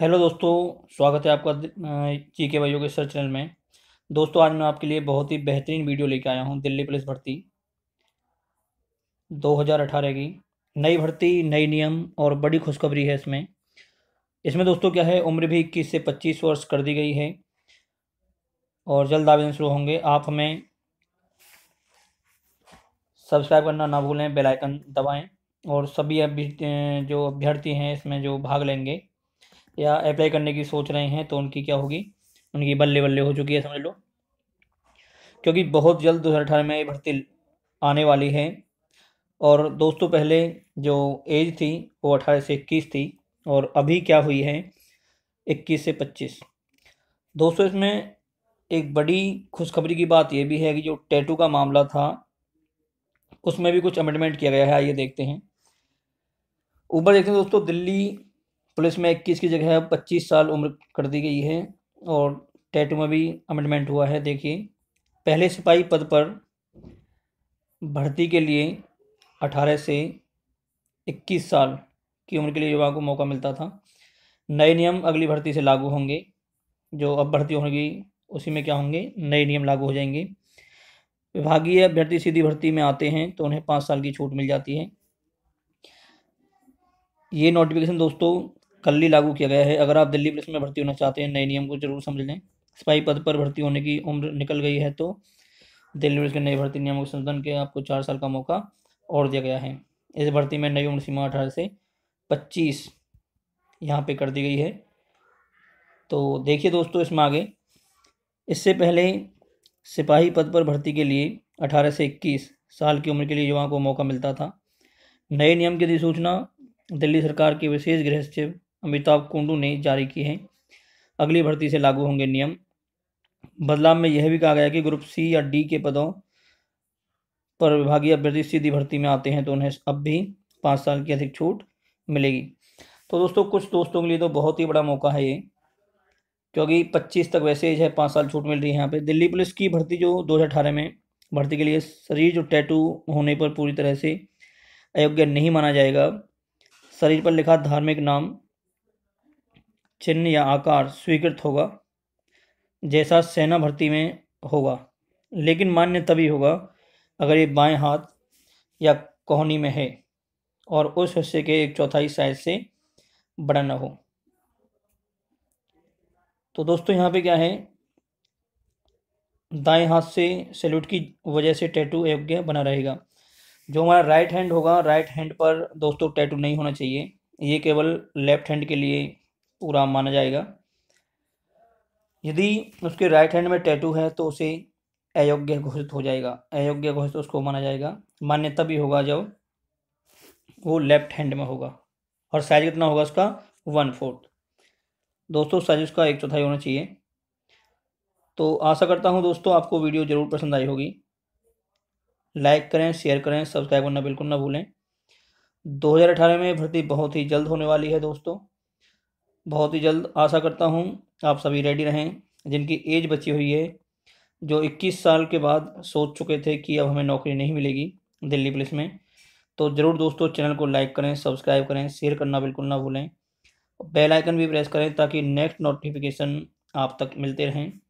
hello दोस्तों स्वागत है आपका जी के भाइयों के सर चैनल में दोस्तों आज मैं आपके लिए बहुत ही बेहतरीन वीडियो लेके आया हूं दिल्ली पुलिस भर्ती 2018 की नई भर्ती नई नियम और बड़ी खुशखबरी है इसमें इसमें दोस्तों क्या है उम्र भी इक्कीस से पच्चीस वर्ष कर दी गई है और जल्द आवेदन शुरू होंगे आप हमें सब्सक्राइब करना ना भूलें बेलाइकन दबाएँ और सभी अभी जो अभ्यर्थी हैं इसमें जो भाग लेंगे या अप्लाई करने की सोच रहे हैं तो उनकी क्या होगी उनकी बल्ले बल्ले हो चुकी है समझ लो क्योंकि बहुत जल्द दो हज़ार अठारह में ये भर्ती आने वाली है और दोस्तों पहले जो एज थी वो अठारह से इक्कीस थी और अभी क्या हुई है इक्कीस से पच्चीस दोस्तों इसमें एक बड़ी खुशखबरी की बात यह भी है कि जो टैटू का मामला था उसमें भी कुछ अमेंडमेंट किया गया है आइए देखते हैं ऊपर देखते हैं दोस्तों दिल्ली पुलिस में इक्कीस की जगह अब पच्चीस साल उम्र कर दी गई है और टैटू में भी अमेंडमेंट हुआ है देखिए पहले सिपाही पद पर भर्ती के लिए अठारह से इक्कीस साल की उम्र के लिए युवाओं को मौका मिलता था नए नियम अगली भर्ती से लागू होंगे जो अब भर्ती होगी उसी में क्या होंगे नए नियम लागू हो जाएंगे विभागीय अभ्यर्थी सीधी भर्ती में आते हैं तो उन्हें पाँच साल की छूट मिल जाती है ये नोटिफिकेशन दोस्तों कल लागू किया गया है अगर आप दिल्ली पुलिस में भर्ती होना चाहते हैं नए नियम को जरूर समझ लें सिपाही पद पर भर्ती होने की उम्र निकल गई है तो दिल्ली पुलिस के नए भर्ती नियमों के संशोधन के आपको चार साल का मौका और दिया गया है इस भर्ती में नई उम्र सीमा अठारह से पच्चीस यहाँ पे कर दी गई है तो देखिए दोस्तों इसमें आगे इससे पहले सिपाही पद पर भर्ती के लिए अठारह से इक्कीस साल की उम्र के लिए युवाओं को मौका मिलता था नए नियम की अधिसूचना दिल्ली सरकार के विशेष गृह सचिव अमिताभ कुंडू ने जारी की है अगली भर्ती से लागू होंगे नियम बदलाव में यह भी कहा गया कि ग्रुप सी या डी के पदों पर विभागीय अभ्यर्थी सीधी भर्ती में आते हैं तो उन्हें अब भी पाँच साल की अधिक छूट मिलेगी तो दोस्तों कुछ दोस्तों के लिए तो बहुत ही बड़ा मौका है ये क्योंकि पच्चीस तक वैसे ही है पाँच साल छूट मिल रही है यहाँ पे दिल्ली पुलिस की भर्ती जो दो हज़ार अठारह में भर्ती के लिए शरीर जो टैटू होने पर पूरी तरह से अयोग्य नहीं माना जाएगा शरीर पर लिखा धार्मिक नाम चिन्ह या आकार स्वीकृत होगा जैसा सेना भर्ती में होगा लेकिन मान्य तभी होगा अगर ये बाएं हाथ या कोहनी में है और उस हिस्से के एक चौथाई साइज से बड़ा न हो तो दोस्तों यहाँ पे क्या है दाएं हाथ से सैल्यूट की वजह से टैटू योग्य बना रहेगा जो हमारा राइट हैंड होगा राइट हैंड पर दोस्तों टैटू नहीं होना चाहिए ये केवल लेफ्ट हैंड के लिए पूरा माना जाएगा यदि उसके राइट हैंड में टैटू है तो उसे अयोग्य घोषित हो जाएगा अयोग्य घोषित उसको माना जाएगा मान्य तभी होगा जब वो लेफ्ट हैंड में होगा और साइज कितना होगा उसका वन फोर्थ दोस्तों साइज उसका एक चौथाई होना चाहिए तो आशा करता हूँ दोस्तों आपको वीडियो ज़रूर पसंद आई होगी लाइक करें शेयर करें सब्सक्राइब करना बिल्कुल ना भूलें 2018 में भर्ती बहुत ही जल्द होने वाली है दोस्तों बहुत ही जल्द आशा करता हूँ आप सभी रेडी रहें जिनकी एज बची हुई है जो 21 साल के बाद सोच चुके थे कि अब हमें नौकरी नहीं मिलेगी दिल्ली पुलिस में तो ज़रूर दोस्तों चैनल को लाइक करें सब्सक्राइब करें शेयर करना बिल्कुल ना भूलें बेल आइकन भी प्रेस करें ताकि नेक्स्ट नोटिफिकेशन आप तक मिलते रहें